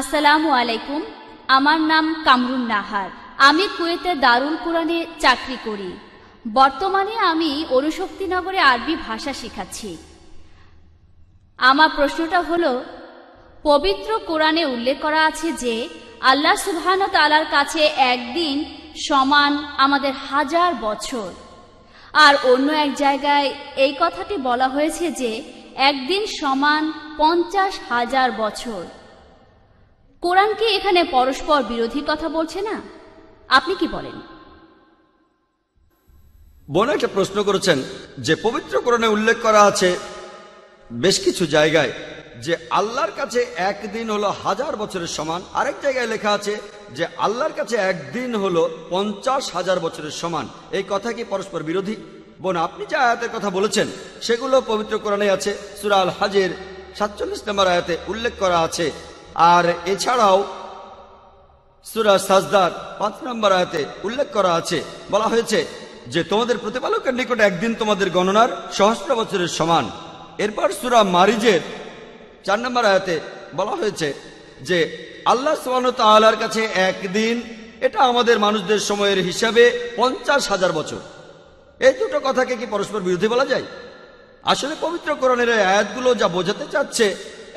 আসসালামু আলাইকুম আমার নাম কামরুন নাহার আমি কুয়েতে দারুল কোরআনে চাকরি করি বর্তমানে আমি অনুশক্তিনগরে আরবি ভাষা শেখাচ্ছি আমার প্রশ্নটা হল পবিত্র কোরআনে উল্লেখ করা আছে যে আল্লাহ সুবহান তালার কাছে একদিন সমান আমাদের হাজার বছর আর অন্য এক জায়গায় এই কথাটি বলা হয়েছে যে একদিন সমান পঞ্চাশ হাজার বছর কোরআন কি এখানে পরস্পর বিরোধী কথা বলছে না আপনি কি বলেন বোন একটা প্রশ্ন করেছেন যে পবিত্র কোরআনে উল্লেখ করা আছে বেশ কিছু জায়গায় যে আল্লাহর কাছে একদিন হলো হাজার বছরের সমান আরেক জায়গায় লেখা আছে যে আল্লাহর কাছে একদিন হলো পঞ্চাশ হাজার বছরের সমান এই কথা কি পরস্পর বিরোধী বোন আপনি যে আয়াতের কথা বলেছেন সেগুলো পবিত্র কোরআনে আছে সুরাল হাজের সাতচল্লিশ নম্বর আয়াতে উল্লেখ করা আছে আর এছাড়াও সুরা সাজদার পাঁচ নম্বর আয়াতে উল্লেখ করা আছে বলা হয়েছে যে তোমাদের প্রতিপালকের নিকটে একদিন তোমাদের গণনার সহস্র বছরের সমান এরপর সুরা মারিজের চার নম্বর আয়াতে বলা হয়েছে যে আল্লাহ সোহান তালার কাছে একদিন এটা আমাদের মানুষদের সময়ের হিসাবে পঞ্চাশ হাজার বছর এই দুটো কথাকে কি পরস্পর বিরোধী বলা যায় আসলে পবিত্র কোরআনের আয়াতগুলো যা বোঝাতে চাচ্ছে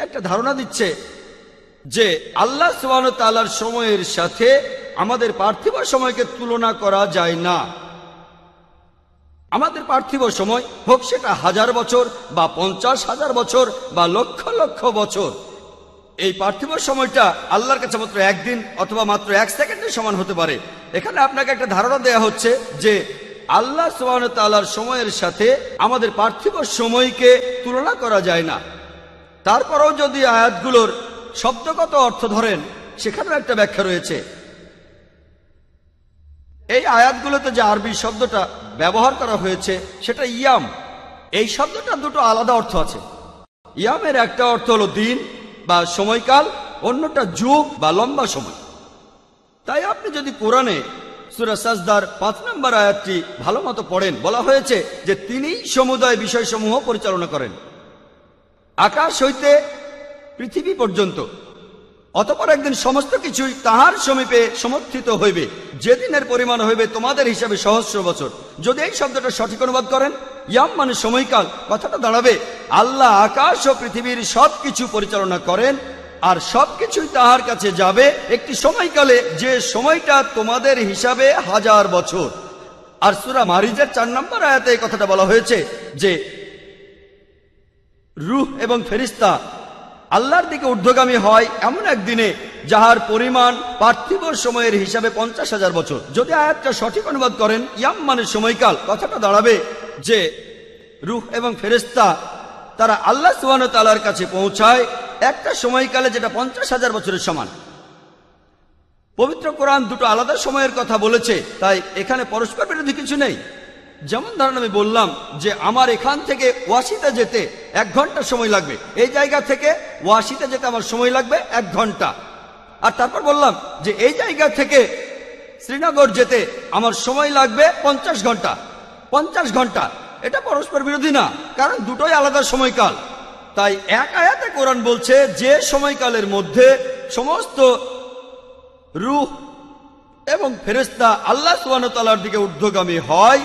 একটা ধারণা দিচ্ছে যে আল্লাহ সোহান তালার সময়ের সাথে আমাদের পার্থিব সময়কে তুলনা করা যায় না আমাদের পার্থিব সময় হোক সেটা হাজার বছর বা পঞ্চাশ হাজার বছর বা লক্ষ লক্ষ বছর এই পার্থিব সময়টা আল্লাহর কাছে মাত্র একদিন অথবা মাত্র এক সেকেন্ডের সমান হতে পারে এখানে আপনাকে একটা ধারণা দেয়া হচ্ছে যে আল্লাহ তালার সময়ের সাথে আমাদের পার্থিব সময়কে তুলনা করা যায় না তারপরেও যদি আয়াতগুলোর শব্দগত অর্থ ধরেন সেখানেও একটা ব্যাখ্যা রয়েছে এই আয়াতগুলোতে যে আরবি শব্দটা ব্যবহার করা হয়েছে সেটা ইয়াম এই শব্দটার দুটো আলাদা অর্থ আছে ইয়ামের একটা অর্থ হলো দিন বা সময়কাল অন্যটা যুগ বা লম্বা সময় তাই আপনি যদি কোরআনে সুরা সাজদার পাঁচ নম্বর আয়াতটি ভালো মতো পড়েন বলা হয়েছে যে তিনিই সমুদায় বিষয়সমূহ পরিচালনা করেন আকাশ হইতে পৃথিবী পর্যন্ত অতপর একদিন সমস্ত কিছুই তাহার সমীপে সমর্থিত হইবে যেদিনের পরিমাণ হইবে তোমাদের হিসাবে সহস্র বছর যদি এই শব্দটা সঠিক অনুবাদ করেন ইয়াম মানে সময়কাল কথাটা দাঁড়াবে আল্লাহ আকাশ ও পৃথিবীর সব কিছু পরিচালনা করেন আর সব কিছুই তাহার কাছে যাবে একটি সময়কালে যে সময়টা তোমাদের হিসাবে হাজার বছর আর সুরা মারিজের চার নম্বর আয়াতে এই কথাটা বলা হয়েছে যে রুহ এবং ফেরিস্তা আল্লাহর দিকে ঊর্ধ্বগামী হয় এমন একদিনে যাহার পরিমাণ পার্থিব সময়ের হিসাবে পঞ্চাশ হাজার বছর যদি আয়াতটা সঠিক অনুবাদ করেন ইয়াম মানে সময়কাল কথাটা দাঁড়াবে যে রুহ এবং ফেরেস্তা তারা আল্লাহ সুবান তালার কাছে পৌঁছায় একটা সময়কালে যেটা পঞ্চাশ হাজার বছরের সমান পবিত্র কোরআন দুটো আলাদা সময়ের কথা বলেছে তাই এখানে পরস্পর বিরোধী কিছু নেই যেমন ধরেন আমি বললাম যে আমার এখান থেকে ওয়াসিতে যেতে এক ঘন্টা সময় লাগবে এই জায়গা থেকে ওয়াসিতে যেতে আমার সময় লাগবে এক ঘন্টা আর তারপর বললাম যে এই জায়গা থেকে শ্রীনগর যেতে আমার সময় লাগবে পঞ্চাশ ঘন্টা পঞ্চাশ ঘন্টা এটা পরস্পর বিরোধী না কারণ দুটোই আলাদা সময়কাল তাই এক আয়াতে কোরআন বলছে যে সময়কালের মধ্যে সমস্ত রুহ এবং ফেরেস্তা আল্লাহ সুবানতালার দিকে ঊর্ধ্বগামী হয়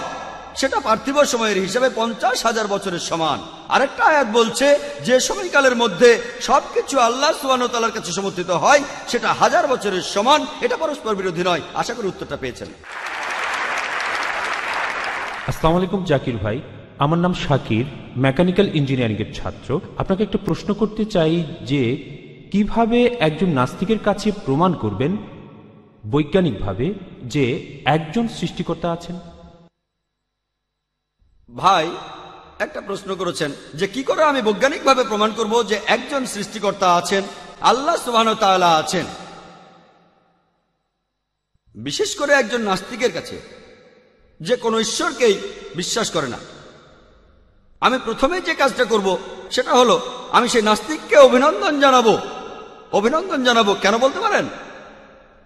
সেটা পার্থিব সময়ের হিসাবে পঞ্চাশ হাজার বছরের সমান আরেকটা আয়াত বলছে যে সময়কালের মধ্যে সবকিছু আল্লাহ সুবাহতালার কাছে সমর্থিত হয় সেটা হাজার বছরের সমান এটা পরস্পর বিরোধী নয় আশা করি উত্তরটা পেয়েছেন আসসালাম আলাইকুম জাকির ভাই আমার নাম শাকির মেকানিক্যাল ইঞ্জিনিয়ারিংয়ের ছাত্র আপনাকে একটা প্রশ্ন করতে চাই যে কিভাবে একজন নাস্তিকের কাছে প্রমাণ করবেন বৈজ্ঞানিকভাবে যে একজন সৃষ্টিকর্তা আছেন ভাই একটা প্রশ্ন করেছেন যে কি করে আমি বৈজ্ঞানিকভাবে প্রমাণ করব যে একজন সৃষ্টিকর্তা আছেন আল্লাহ সুবাহ আছেন বিশেষ করে একজন নাস্তিকের কাছে যে কোনো ঈশ্বরকেই বিশ্বাস করে না আমি প্রথমে যে কাজটা করব সেটা হলো আমি সেই নাস্তিককে অভিনন্দন জানাবো অভিনন্দন জানাবো কেন বলতে পারেন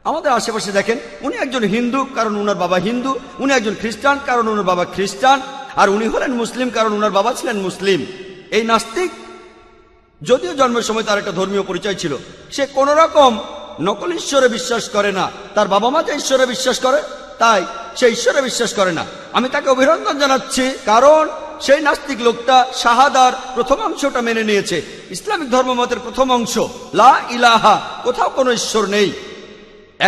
আমাদের আশেপাশে দেখেন উনি একজন হিন্দু কারণ উনার বাবা হিন্দু উনি একজন খ্রিস্টান কারণ উনার বাবা খ্রিস্টান আর উনি হলেন মুসলিম কারণ উনার বাবা ছিলেন মুসলিম এই নাস্তিক যদিও জন্মের সময় তার একটা ধর্মীয় পরিচয় ছিল সে কোন রকম নকল ঈশ্বরে বিশ্বাস করে না তার বাবা মা যে ঈশ্বরে বিশ্বাস করে তাই সে ঈশ্বরে বিশ্বাস করে না আমি তাকে অভিনন্দন জানাচ্ছি কারণ সেই নাস্তিক লোকটা শাহাদার প্রথম অংশটা মেনে নিয়েছে ইসলামিক ধর্মমতের প্রথম অংশ লা ইলাহা কোথাও কোনো ঈশ্বর নেই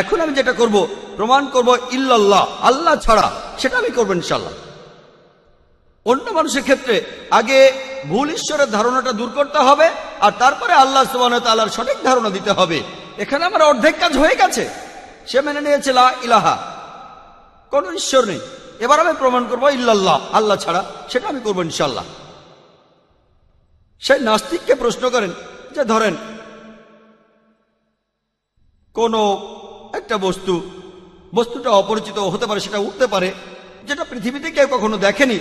এখন আমি যেটা করব প্রমাণ করব ইল্লাল্লাহ আল্লাহ ছাড়া সেটা আমি করবো ইনশাল্লাহ অন্য মানুষের ক্ষেত্রে আগে ভুল ঈশ্বরের ধারণাটা দূর করতে হবে আর তারপরে আল্লাহ সুবাহর সঠিক ধারণা দিতে হবে এখানে আমার অর্ধেক কাজ হয়ে গেছে সে মেনে নিয়েছে লা ইলাহা কোন ঈশ্বর নেই এবার আমি প্রমাণ করবো ইল্লাহ আল্লাহ ছাড়া সেটা আমি করবো ইনশাল্লাহ সে নাস্তিককে প্রশ্ন করেন যে ধরেন কোনো একটা বস্তু বস্তুটা অপরিচিত হতে পারে সেটা উঠতে পারে যেটা পৃথিবীতে কেউ কখনো দেখেনি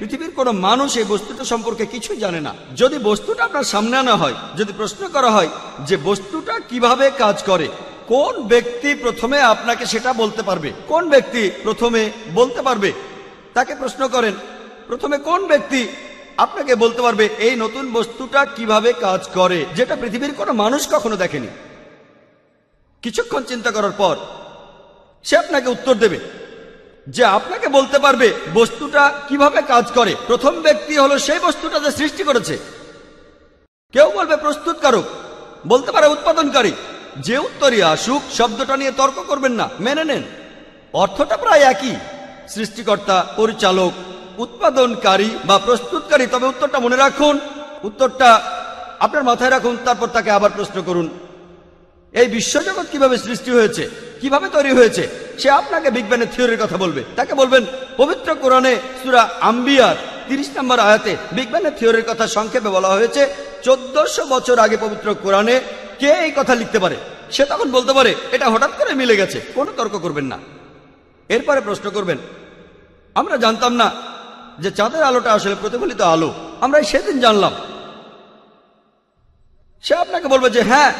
পৃথিবীর কোনো মানুষ এই বস্তুটা সম্পর্কে কিছুই জানে না যদি বস্তুটা আপনার সামনে আনা হয় যদি প্রশ্ন করা হয় যে বস্তুটা কিভাবে কাজ করে কোন ব্যক্তি প্রথমে আপনাকে সেটা বলতে পারবে কোন ব্যক্তি প্রথমে বলতে পারবে তাকে প্রশ্ন করেন প্রথমে কোন ব্যক্তি আপনাকে বলতে পারবে এই নতুন বস্তুটা কিভাবে কাজ করে যেটা পৃথিবীর কোনো মানুষ কখনো দেখেনি কিছুক্ষণ চিন্তা করার পর সে আপনাকে উত্তর দেবে যে আপনাকে বলতে পারবে বস্তুটা কিভাবে কাজ করে প্রথম ব্যক্তি হলো সেই বস্তুটা যে সৃষ্টি করেছে কেউ বলবে প্রস্তুতকারক বলতে পারে উৎপাদনকারী যে উত্তরই আসুক শব্দটা নিয়ে তর্ক করবেন না মেনে নেন অর্থটা প্রায় একই সৃষ্টিকর্তা পরিচালক উৎপাদনকারী বা প্রস্তুতকারী তবে উত্তরটা মনে রাখুন উত্তরটা আপনার মাথায় রাখুন তারপর তাকে আবার প্রশ্ন করুন এই বিশ্বজগৎ কিভাবে সৃষ্টি হয়েছে কিভাবে তৈরি হয়েছে সে আপনাকে বিজ্ঞানের থিওরির কথা বলবে তাকে বলবেন পবিত্র কোরআনে সুরা আম্বিয়ার তিরিশ নম্বর আয়াতে বিজ্ঞানের থিওরির কথা সংক্ষেপে বলা হয়েছে চোদ্দশো বছর আগে পবিত্র কোরআনে কে এই কথা লিখতে পারে সে তখন বলতে পারে এটা হঠাৎ করে মিলে গেছে কোনো তর্ক করবেন না এরপরে প্রশ্ন করবেন আমরা জানতাম না যে চাঁদের আলোটা আসলে প্রতিফলিত আলো আমরা সেদিন জানলাম সে আপনাকে বলবে যে হ্যাঁ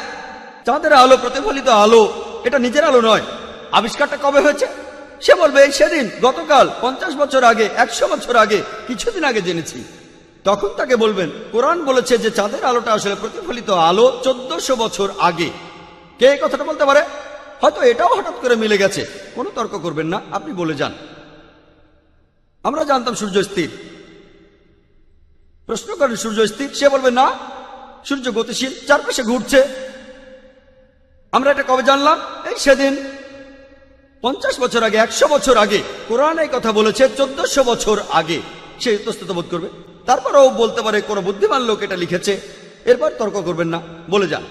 চাঁদের আলো প্রতিফলিত আলো এটা নিজের আলো নয় আবিষ্কারটা কবে হয়েছে সে বলবে এই সেদিন গতকাল পঞ্চাশ বছর আগে একশো বছর আগে কিছুদিন আগে জেনেছি তখন তাকে বলবেন কোরআন বলেছে যে চাঁদের আলোটা আসলে প্রতিফলিত আলো চোদ্দশো বছর আগে কে এই কথাটা বলতে পারে হয়তো এটাও হঠাৎ করে মিলে গেছে কোনো তর্ক করবেন না আপনি বলে যান আমরা জানতাম সূর্য স্থির প্রশ্ন করেন সূর্য স্থির সে বলবে না সূর্য গতিশীল চারপাশে ঘুরছে আমরা এটা কবে জানলাম এই সেদিন পঞ্চাশ বছর আগে একশো বছর আগে কোরআন এই কথা বলেছে চোদ্দশো বছর আগে সে ইতস্তত বোধ করবে তারপরও বলতে পারে কোনো বুদ্ধিমান লোক এটা লিখেছে এরপর তর্ক করবেন না বলে যান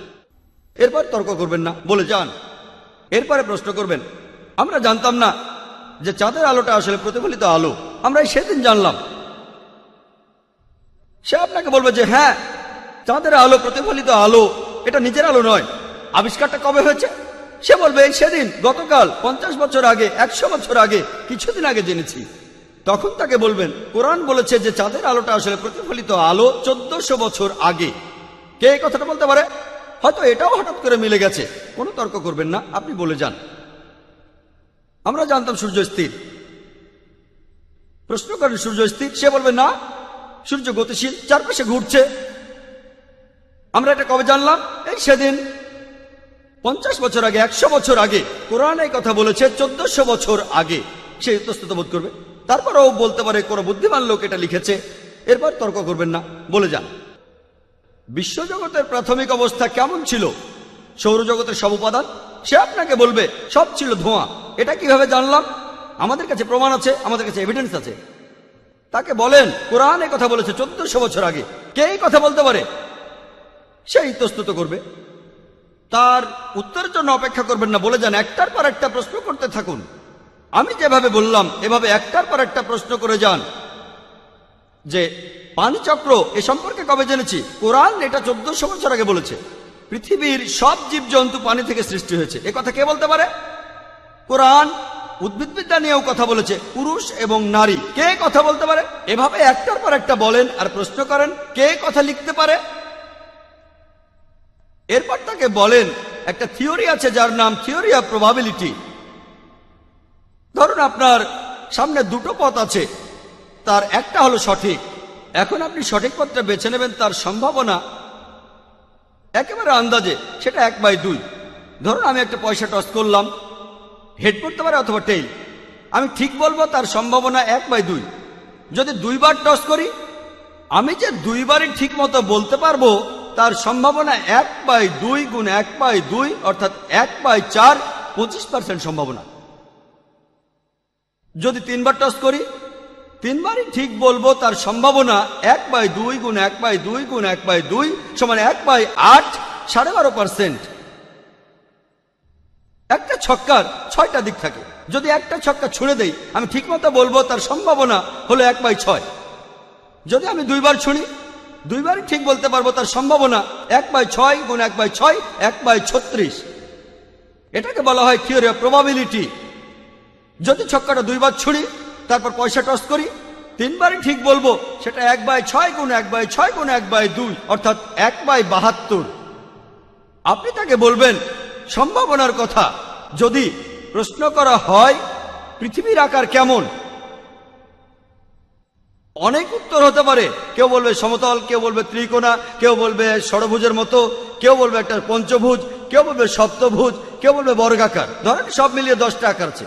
এরপর তর্ক করবেন না বলে যান এরপরে প্রশ্ন করবেন আমরা জানতাম না যে চাঁদের আলোটা আসলে প্রতিফলিত আলো আমরা সেদিন জানলাম সে আপনাকে বলবে যে হ্যাঁ চাঁদের আলো প্রতিফলিত আলো এটা নিজের আলো নয় আবিষ্কারটা কবে হয়েছে সে বলবে এই সেদিন গতকাল পঞ্চাশ বছর আগে একশো বছর আগে কিছুদিন আগে জেনেছি তখন তাকে বলবেন কোরআন বলেছে যে চাঁদের আলোটা আসলে প্রতিফলিত আলো চোদ্দশো বছর আগে কে এই কথাটা বলতে পারে হয়তো এটাও হঠাৎ করে মিলে গেছে কোনো তর্ক করবেন না আপনি বলে যান আমরা জানতাম সূর্য স্থির প্রশ্ন করেন সূর্য স্থির সে বলবে না সূর্য গতিশীল চারপাশে ঘুরছে আমরা এটা কবে জানলাম এই সেদিন পঞ্চাশ বছর আগে একশো বছর আগে কোরআনে কথা বলেছে চোদ্দশো বছর আগে সে ইতস্তত বোধ করবে তারপরও বলতে পারে কোনো বুদ্ধিমান লোক এটা লিখেছে এরপর তর্ক করবেন না বলে যান বিশ্বজগতের প্রাথমিক অবস্থা কেমন ছিল সৌরজগতের সব উপাদান সে আপনাকে বলবে সব ছিল ধোঁয়া এটা কিভাবে জানলাম আমাদের কাছে প্রমাণ আছে আমাদের কাছে এভিডেন্স আছে তাকে বলেন কোরআন কথা বলেছে চোদ্দশো বছর আগে কে কথা বলতে পারে সে ইতস্তত করবে তার উত্তরের জন্য অপেক্ষা করবেন না বলে যান একটার পর একটা প্রশ্ন করতে থাকুন আমি যেভাবে বললাম এভাবে একটার পর একটা প্রশ্ন করে যান যে পানিচক্র এ সম্পর্কে কবে জেনেছি কোরআন এটা চোদ্দশো বছর আগে বলেছে পৃথিবীর সব জীবজন্তু পানি থেকে সৃষ্টি হয়েছে এ কথা কে বলতে পারে কোরআন উদ্ভিদবিদ্যা নিয়েও কথা বলেছে পুরুষ এবং নারী কে কথা বলতে পারে এভাবে একটার পর একটা বলেন আর প্রশ্ন করেন কে কথা লিখতে পারে এরপর তাকে বলেন একটা থিওরি আছে যার নাম থিওরি অফ প্রবাবিলিটি ধরুন আপনার সামনে দুটো পথ আছে তার একটা হলো সঠিক এখন আপনি সঠিক পথটা বেছে নেবেন তার সম্ভাবনা একেবারে আন্দাজে সেটা এক বাই দুই ধরুন আমি একটা পয়সা টস করলাম হেড করতে পারে অথবা টেইল আমি ঠিক বলবো তার সম্ভাবনা এক বাই দুই যদি দুইবার টস করি আমি যে দুইবারই ঠিক মতো বলতে পারবো তার সম্ভাবনা এক বাই দুই গুণ এক বাই দুই অর্থাৎ এক বাই চার পঁচিশ পার্সেন্ট সম্ভাবনা যদি তিনবার টস করি তিনবারই ঠিক বলবো তার সম্ভাবনা এক বাই দুই গুণ এক বাই দুই গুণ এক বাই দুই সমান এক বাই আট সাড়ে বারো পার্সেন্ট একটা ছক্কার ছয়টা দিক থাকে যদি একটা ছক্কা ছুঁড়ে দেই আমি ঠিকমতো বলবো তার সম্ভাবনা হলো এক বাই ছয় যদি আমি দুইবার ছুঁড়ি দুইবারই ঠিক বলতে পারবো তার সম্ভাবনা এক বাই ছয় গুণ এক বাই ছয় এক বাই ছত্রিশ এটাকে বলা হয় থিওরি অফ প্রবাবিলিটি যদি ছক্কাটা দুইবার ছুড়ি তারপর পয়সা টস করি তিনবারই ঠিক বলবো সেটা এক বাই ছয় গুণ এক বাই ছয় গুণ এক বাই দুই অর্থাৎ এক বাই বাহাত্তর আপনি তাকে বলবেন সম্ভাবনার কথা যদি প্রশ্ন করা হয় পৃথিবীর আকার কেমন অনেক উত্তর হতে পারে কেউ বলবে সমতল কেউ বলবে ত্রিকোণা কেউ বলবে সরভুজের মতো কেউ বলবে একটা পঞ্চভুজ কেউ বলবে সপ্তভুজ কেউ বলবে বর্গাকার ধরেন সব মিলিয়ে দশটা আকার আছে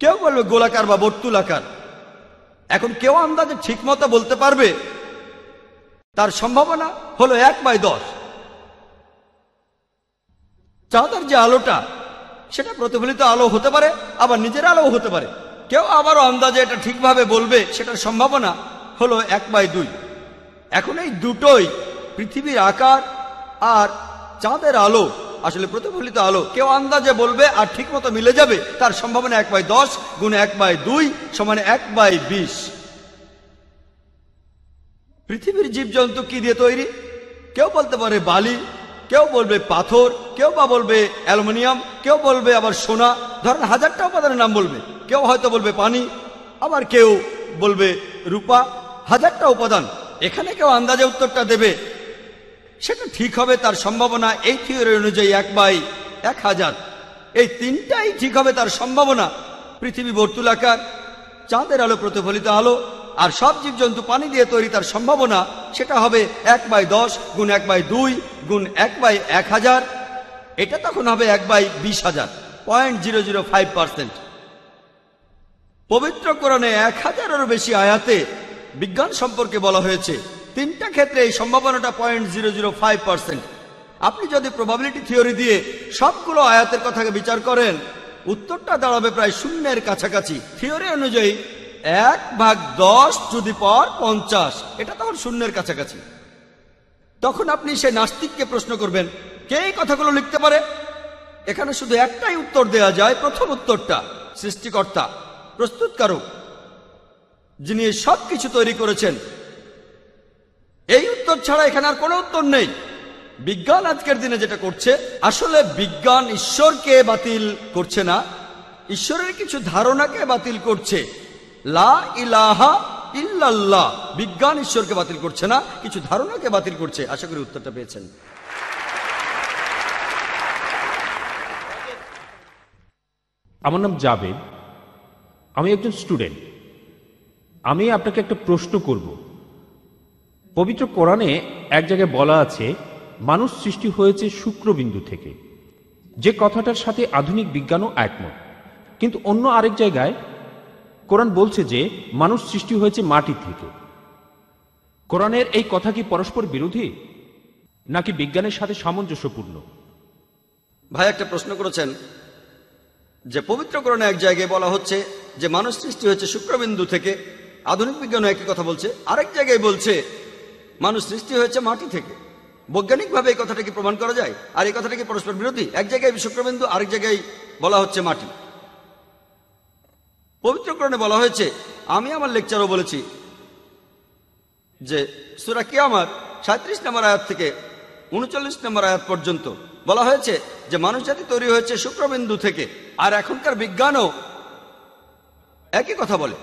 কেউ বলবে গোলাকার বা আকার এখন কেউ আন্দাজে ঠিক মতো বলতে পারবে তার সম্ভাবনা হলো এক বাই দশ চাঁদের যে আলোটা সেটা প্রতিফলিত আলো হতে পারে আবার নিজের আলোও হতে পারে কেউ আবার আন্দাজে এটা ঠিকভাবে বলবে সেটার সম্ভাবনা হলো এক বাই দুই এখন এই দুটোই পৃথিবীর আকার আর চাঁদের আলো আসলে প্রতিফলিত আলো কেউ আন্দাজে বলবে আর ঠিকমতো মিলে যাবে তার সম্ভাবনা এক বাই দশ গুণ এক বাই দুই সমানে এক বাই বিশ পৃথিবীর জীবজন্তু কি দিয়ে তৈরি কেউ বলতে পারে বালি কেউ বলবে পাথর কেউ বা বলবে অ্যালুমিনিয়াম কেউ বলবে আবার সোনা ধরেন হাজারটা উপাদানের নাম বলবে কেউ হয়তো বলবে পানি আবার কেউ বলবে রূপা হাজারটা উপাদান এখানে কেউ আন্দাজে উত্তরটা দেবে সেটা ঠিক হবে তার সম্ভাবনা এই থিওরি অনুযায়ী এক বাই এক হাজার এই তিনটাই ঠিক হবে তার সম্ভাবনা পৃথিবী বর্তুলাকার চাঁদের আলো প্রতিফলিত আলো আর সব জীবজন্তু পানি দিয়ে তৈরি তার সম্ভাবনা সেটা হবে এক বাই দশ গুণ এক বাই দুই গুণ এক বাই এক হাজার এটা তখন হবে এক বাই বিশ হাজার point zero zero five percent পবিত্র কোরআনে এক হাজারেরও বেশি আয়াতে বিজ্ঞান সম্পর্কে বলা হয়েছে তিনটা ক্ষেত্রে এই সম্ভাবনাটা point zero zero five percent আপনি যদি প্রবাবিলিটি থিওরি দিয়ে সবগুলো আয়াতের কথাকে বিচার করেন উত্তরটা দাঁড়াবে প্রায় শূন্যের কাছাকাছি থিওরি অনুযায়ী এক ভাগ দশ যদি পর পঞ্চাশ এটা তখন শূন্যের কাছাকাছি তখন আপনি সে নাস্তিককে প্রশ্ন করবেন কে এই কথাগুলো লিখতে পারে এখানে শুধু একটাই উত্তর দেয়া যায় প্রথম উত্তরটা সৃষ্টিকর্তা প্রস্তুতকারক যিনি সবকিছু তৈরি করেছেন এই উত্তর ছাড়া এখানে আর কোনো উত্তর নেই বিজ্ঞান আজকের দিনে যেটা করছে আসলে বিজ্ঞান ঈশ্বরকে বাতিল করছে না ঈশ্বরের কিছু ধারণাকে বাতিল করছে লা ইলাহা ইল্লাল্লাহ বিজ্ঞান ঈশ্বরকে বাতিল করছে না কিছু ধারণাকে বাতিল করছে আশা করি উত্তরটা পেয়েছেন আমার নাম জাবেদ আমি একজন স্টুডেন্ট আমি আপনাকে একটা প্রশ্ন করব পবিত্র কোরআনে এক জায়গায় বলা আছে মানুষ সৃষ্টি হয়েছে শুক্রবিন্দু থেকে যে কথাটার সাথে আধুনিক বিজ্ঞানও একমত কিন্তু অন্য আরেক জায়গায় কোরআন বলছে যে মানুষ সৃষ্টি হয়েছে মাটি থেকে কোরআনের এই কথা কি পরস্পর বিরোধী নাকি বিজ্ঞানের সাথে সামঞ্জস্যপূর্ণ ভাই একটা প্রশ্ন করেছেন যে পবিত্রকরণে এক জায়গায় বলা হচ্ছে যে মানুষ সৃষ্টি হয়েছে শুক্রবিন্দু থেকে আধুনিক বিজ্ঞানও একই কথা বলছে আরেক জায়গায় বলছে মানুষ সৃষ্টি হয়েছে মাটি থেকে বৈজ্ঞানিকভাবে এই কি প্রমাণ করা যায় আর এই কথাটাকে পরস্পর বিরোধী এক জায়গায় শুক্রবিন্দু আরেক জায়গায় বলা হচ্ছে মাটি পবিত্রকরণে বলা হয়েছে আমি আমার লেকচারও বলেছি যে সুরা আমার সাঁত্রিশ নম্বর আয়াত থেকে উনচল্লিশ নম্বর আয়াত পর্যন্ত বলা হয়েছে যে মানুষ জাতি তৈরি হয়েছে শুক্রবিন্দু থেকে আর এখনকার বিজ্ঞানও একই কথা বলে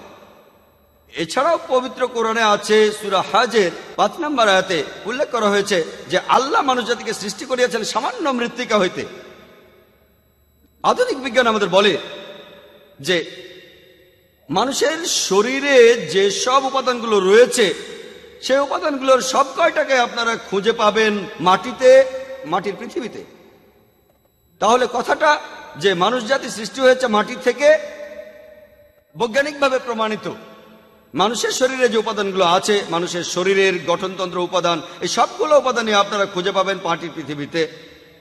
এছাড়াও পবিত্র কোরআনে আছে সুরা হাজের পাঁচ নম্বর আয়াতে উল্লেখ করা হয়েছে যে আল্লাহ মানুষ জাতিকে সৃষ্টি করিয়াছেন সামান্য মৃত্তিকা হইতে আধুনিক বিজ্ঞান আমাদের বলে যে মানুষের শরীরে যে সব উপাদানগুলো রয়েছে সেই উপাদানগুলোর সব কয়টাকে আপনারা খুঁজে পাবেন মাটিতে মাটির পৃথিবীতে তাহলে কথাটা যে মানুষ জাতি সৃষ্টি হয়েছে মাটি থেকে বৈজ্ঞানিকভাবে প্রমাণিত মানুষের শরীরে যে উপাদানগুলো আছে মানুষের শরীরের গঠনতন্ত্র উপাদান এই সবগুলো উপাদানই আপনারা খুঁজে পাবেন মাটির পৃথিবীতে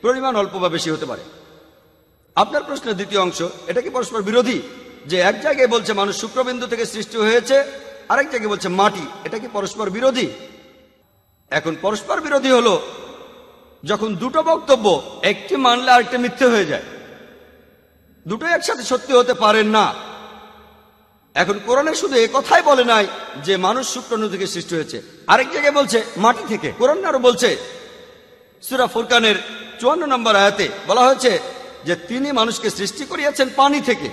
পরিমাণ অল্প বা বেশি হতে পারে আপনার প্রশ্নের দ্বিতীয় অংশ এটা কি পরস্পর বিরোধী যে এক জায়গায় বলছে মানুষ শুক্রবিন্দু থেকে সৃষ্টি হয়েছে আরেক জায়গায় বলছে মাটি এটা কি পরস্পর বিরোধী এখন পরস্পর বিরোধী হলো যখন দুটো বক্তব্য একটি মানলে আরেকটি মিথ্যে হয়ে যায় দুটো একসাথে সত্যি হতে পারেন না এখন কোরআনে শুধু এ কথাই বলে নাই যে মানুষ শুক্রাণু থেকে সৃষ্টি হয়েছে আরেক জায়গায় বলছে মাটি থেকে কোরআন আরো বলছে সুরা ফুরকানের চুয়ান্ন নম্বর আয়াতে বলা হয়েছে যে তিনি মানুষকে সৃষ্টি করিয়াছেন পানি থেকে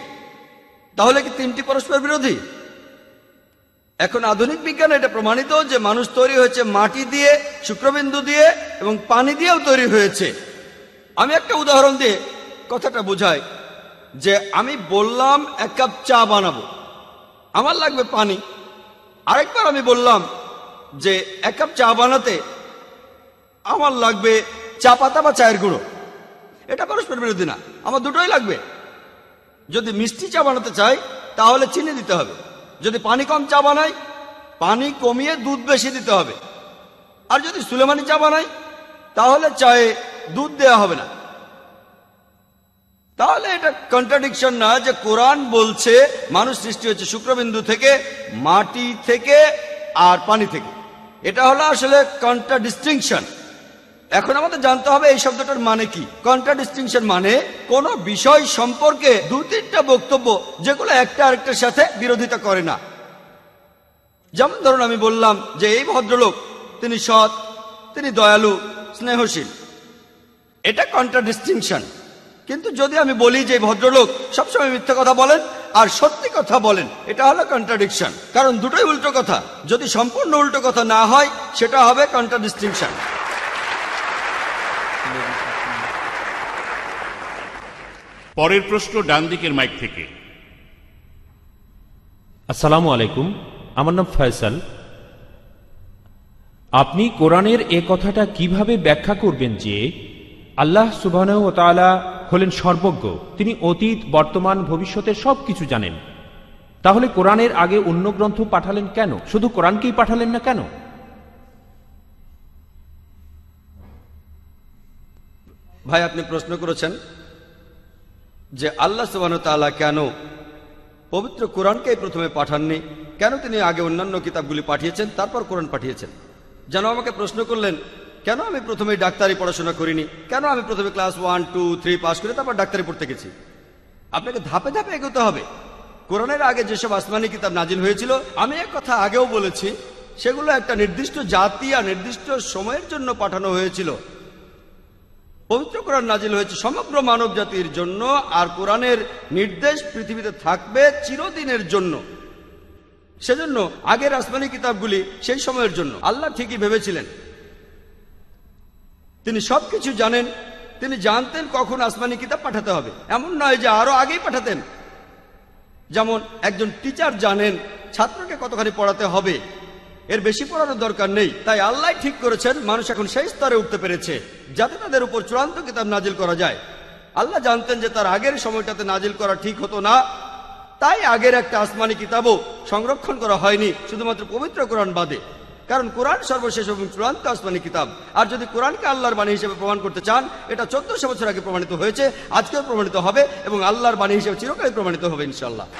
তাহলে কি তিনটি পরস্পর বিরোধী এখন আধুনিক বিজ্ঞান এটা প্রমাণিত যে মানুষ তৈরি হয়েছে মাটি দিয়ে শুক্রবিন্দু দিয়ে এবং পানি দিয়েও তৈরি হয়েছে আমি একটা উদাহরণ দিয়ে কথাটা বোঝাই যে আমি বললাম এক কাপ চা বানাবো আমার লাগবে পানি আরেকবার আমি বললাম যে এক কাপ চা বানাতে আমার লাগবে চা পাতা বা চায়ের গুঁড়ো এটা পরস্পর বিরোধী না আমার দুটোই লাগবে যদি মিষ্টি চা বানাতে চাই তাহলে চিনি দিতে হবে যদি পানি কম চা বানাই পানি কমিয়ে দুধ বেশি দিতে হবে আর যদি সুলেমানি চা বানাই তাহলে চায়ে দুধ দেয়া হবে না তাহলে এটা কন্ট্রাডিকশন না যে কোরআন বলছে মানুষ সৃষ্টি হচ্ছে শুক্রবিন্দু থেকে মাটি থেকে আর পানি থেকে এটা হলো আসলে কন্ট্রাডিস্টিংশন এখন আমাদের জানতে হবে এই শব্দটার মানে কি কন্ট্রাডিস্টিংশন মানে কোন বিষয় সম্পর্কে দু তিনটা বক্তব্য যেগুলো একটা আরেকটার সাথে বিরোধিতা করে না যেমন ধরুন আমি বললাম যে এই ভদ্রলোক তিনি সৎ তিনি দয়ালু স্নেহশীল এটা কন্ট্রাডিস্টিংশন কিন্তু যদি আমি বলি যে ভদ্রলোক সবসময় মিথ্যে কথা বলেন আর সত্যি কথা বলেন এটা হলো কন্ট্রাডিকশন কারণ দুটোই উল্টো কথা যদি সম্পূর্ণ উল্টো কথা না হয় সেটা হবে কন্ট্রাডিস্টিংশন পরের প্রশ্ন ডান দিকের মাইক থেকে আসসালামু আলাইকুম আমার নাম ফয়সাল আপনি কোরআনের এ কথাটা কিভাবে ব্যাখ্যা করবেন যে আল্লাহ সুবাহ হলেন সর্বজ্ঞ তিনি অতীত বর্তমান ভবিষ্যতে সব কিছু জানেন তাহলে কোরআনের আগে অন্য গ্রন্থ পাঠালেন কেন শুধু কোরআনকেই পাঠালেন না কেন ভাই আপনি প্রশ্ন করেছেন যে আল্লাহ তাল্লাহ কেন পবিত্র কোরআনকেই প্রথমে পাঠাননি কেন তিনি আগে অন্যান্য কিতাবগুলি পাঠিয়েছেন তারপর কোরআন পাঠিয়েছেন যেন আমাকে প্রশ্ন করলেন কেন আমি প্রথমে ডাক্তারি পড়াশোনা করিনি কেন আমি প্রথমে class one two three pass করে তারপর ডাক্তারি পড়তে গেছি আপনাকে ধাপে ধাপে এগোতে হবে কোরআনের আগে যেসব আসমানি কিতাব নাজিল হয়েছিল আমি এক কথা আগেও বলেছি সেগুলো একটা নির্দিষ্ট জাতি আর নির্দিষ্ট সময়ের জন্য পাঠানো হয়েছিল পবিত্র কোরআন নাজিল হয়েছে সমগ্র মানব জাতির জন্য আর কোরআনের নির্দেশ পৃথিবীতে থাকবে চিরদিনের জন্য সেজন্য আগের আসমানি কিতাবগুলি সেই সময়ের জন্য আল্লাহ ঠিকই ভেবেছিলেন তিনি সব কিছু জানেন তিনি জানতেন কখন আসমানি কিতাব পাঠাতে হবে এমন নয় যে আরও আগেই পাঠাতেন যেমন একজন টিচার জানেন ছাত্রকে কতখানি পড়াতে হবে এর বেশি পড়ানোর দরকার নেই তাই আল্লাহ ঠিক করেছেন মানুষ এখন সেই স্তরে উঠতে পেরেছে যাতে তাদের উপর চূড়ান্ত কিতাব নাজিল করা যায় আল্লাহ জানতেন যে তার আগের সময়টাতে নাজিল করা ঠিক হতো না তাই আগের একটা আসমানি কিতাবও সংরক্ষণ করা হয়নি শুধুমাত্র পবিত্র কোরআন বাদে কারণ কোরআন সর্বশেষ এবং চূড়ান্ত আসমানি কিতাব আর যদি কোরআনকে আল্লাহর বাণী হিসেবে প্রমাণ করতে চান এটা চোদ্দশো বছর আগে প্রমাণিত হয়েছে আজকেও প্রমাণিত হবে এবং আল্লাহর বাণী হিসেবে চিরকালই প্রমাণিত হবে ইনশাল্লাহ